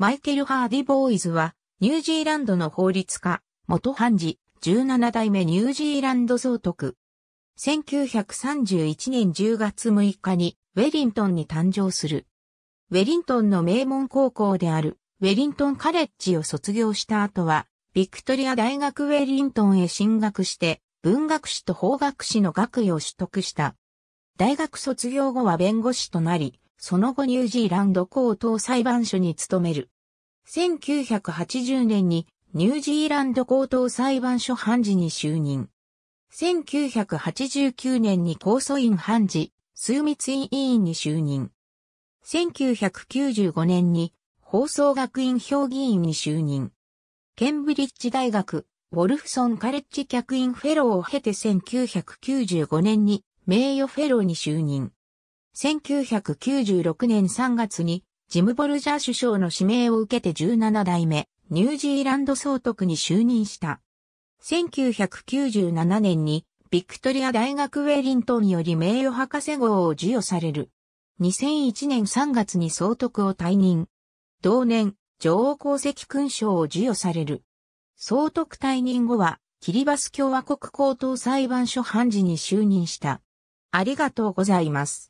マイケル・ハーディ・ボーイズは、ニュージーランドの法律家、元判事、17代目ニュージーランド総督。1931年10月6日に、ウェリントンに誕生する。ウェリントンの名門高校である、ウェリントンカレッジを卒業した後は、ビクトリア大学ウェリントンへ進学して、文学士と法学士の学位を取得した。大学卒業後は弁護士となり、その後ニュージーランド高等裁判所に勤める。1980年にニュージーランド高等裁判所判事に就任。1989年に控訴院判事、数密院委員に就任。1995年に放送学院評議員に就任。ケンブリッジ大学、ウォルフソンカレッジ客員フェローを経て1995年に名誉フェローに就任。1996年3月にジム・ボルジャー首相の指名を受けて17代目、ニュージーランド総督に就任した。1997年に、ビクトリア大学ウェリントンより名誉博士号を授与される。2001年3月に総督を退任。同年、女王功績勲章を授与される。総督退任後は、キリバス共和国高等裁判所判事に就任した。ありがとうございます。